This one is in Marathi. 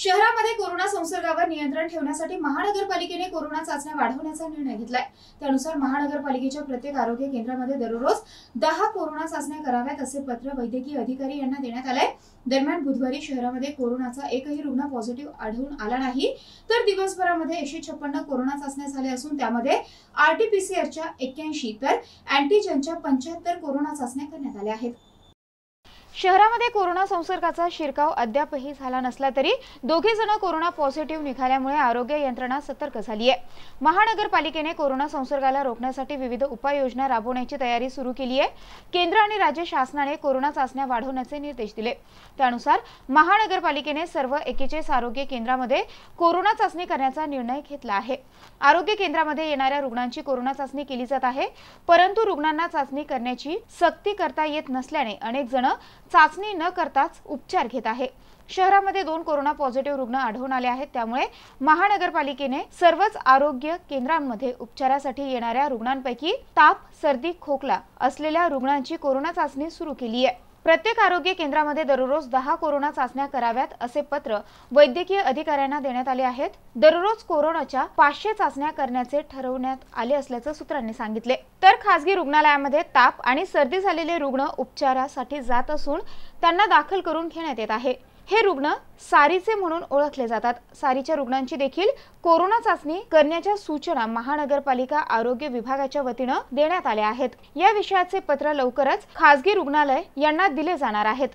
शहरामध्ये कोरोना संसर्गावर नियंत्रण ठेवण्यासाठी महानगरपालिकेने कोरोना चाचण्या वाढवण्याचा निर्णय घेतलाय त्यानुसार महानगरपालिकेच्या प्रत्येक आरोग्य केंद्रामध्ये दररोज दहा कोरोना चाचण्या कराव्यात असे पत्र वैद्यकीय अधिकारी यांना देण्यात आलंय दरम्यान बुधवारी शहरामध्ये कोरोनाचा एकही रुग्ण पॉझिटिव्ह आढळून आला नाही तर दिवसभरामध्ये एकशे छप्पन्न कोरोना चाचण्या झाल्या असून त्यामध्ये आरटीपीसीआरच्या एक्क्याऐंशी तर अँटीजनच्या पंच्याहत्तर कोरोना चाचण्या करण्यात आल्या आहेत शहरामध्ये कोरोना संसर्गाचा शिरकाव अद्यापही झाला नसला तरी दोघे जण कोरोना पॉझिटिव्ह निघाल्यामुळे आरोग्य यंत्रणा सतर्क झाली आहे महानगरपालिकेने कोरोना संसर्गाला रोखण्यासाठी विविध उपाययोजना राबवण्याची तयारी सुरू केली आहे केंद्र आणि राज्य शासनाने कोरोना चाचण्या वाढवण्याचे निर्देश दिले त्यानुसार महानगरपालिकेने सर्व एकेचाळीस आरोग्य केंद्रामध्ये कोरोना चाचणी करण्याचा निर्णय घेतला आहे आरोग्य केंद्रामध्ये येणाऱ्या रुग्णांची कोरोना चाचणी केली जात आहे परंतु रुग्णांना चाचणी करण्याची सक्ती करता येत नसल्याने अनेक जण चाचणी न करताच उपचार घेत आहे शहरामध्ये दोन कोरोना पॉझिटिव्ह रुग्ण आढळून आले आहेत त्यामुळे महानगरपालिकेने सर्वच आरोग्य केंद्रांमध्ये उपचारासाठी येणाऱ्या रुग्णांपैकी ताप सर्दी खोकला असलेल्या रुग्णांची कोरोना चाचणी सुरू केली आहे प्रत्येक आरोग्य केंद्रामध्ये दररोज दहा कोरोना चाचण्या कराव्यात असे पत्र वैद्यकीय अधिकाऱ्यांना देण्यात आले आहेत दररोज कोरोनाच्या पाचशे चाचण्या करण्याचे ठरवण्यात आले असल्याचं सूत्रांनी सांगितले तर खासगी रुग्णालयामध्ये ताप आणि सर्दी झालेले रुग्ण उपचारासाठी जात असून त्यांना दाखल करून घेण्यात येत आहे हे रुग्ण सारीचे म्हणून ओळखले जातात सारीच्या रुग्णांची देखील कोरोना चाचणी करण्याच्या सूचना महानगरपालिका आरोग्य विभागाच्या वतीनं देण्यात आल्या आहेत या विषयाचे पत्र लवकरच खासगी रुग्णालय यांना दिले जाणार आहेत